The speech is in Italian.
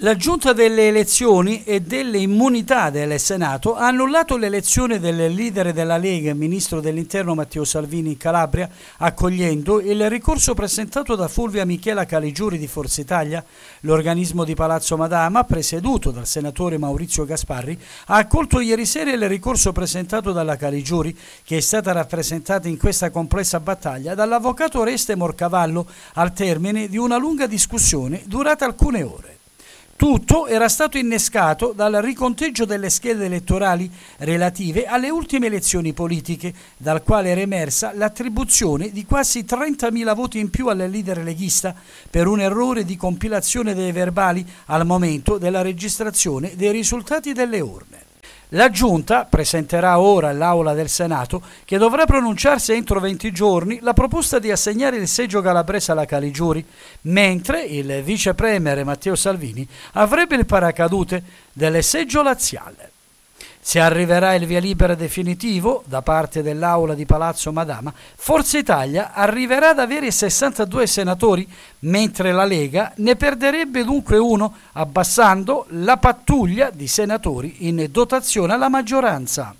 La giunta delle elezioni e delle immunità del Senato ha annullato l'elezione del leader della Lega, il ministro dell'Interno Matteo Salvini in Calabria, accogliendo il ricorso presentato da Fulvia Michela Caligiuri di Forza Italia. L'organismo di Palazzo Madama, presieduto dal senatore Maurizio Gasparri, ha accolto ieri sera il ricorso presentato dalla Caligiuri, che è stata rappresentata in questa complessa battaglia dall'avvocato Oreste Morcavallo al termine di una lunga discussione durata alcune ore. Tutto era stato innescato dal riconteggio delle schede elettorali relative alle ultime elezioni politiche, dal quale era emersa l'attribuzione di quasi 30.000 voti in più al leader leghista per un errore di compilazione dei verbali al momento della registrazione dei risultati delle urne. La Giunta presenterà ora all'Aula del Senato, che dovrà pronunciarsi entro 20 giorni, la proposta di assegnare il seggio calabrese alla Caligiuri, mentre il vice premier Matteo Salvini avrebbe il paracadute del seggio laziale. Se arriverà il via libera definitivo da parte dell'Aula di Palazzo Madama, Forza Italia arriverà ad avere 62 senatori, mentre la Lega ne perderebbe dunque uno, abbassando la pattuglia di senatori in dotazione alla maggioranza.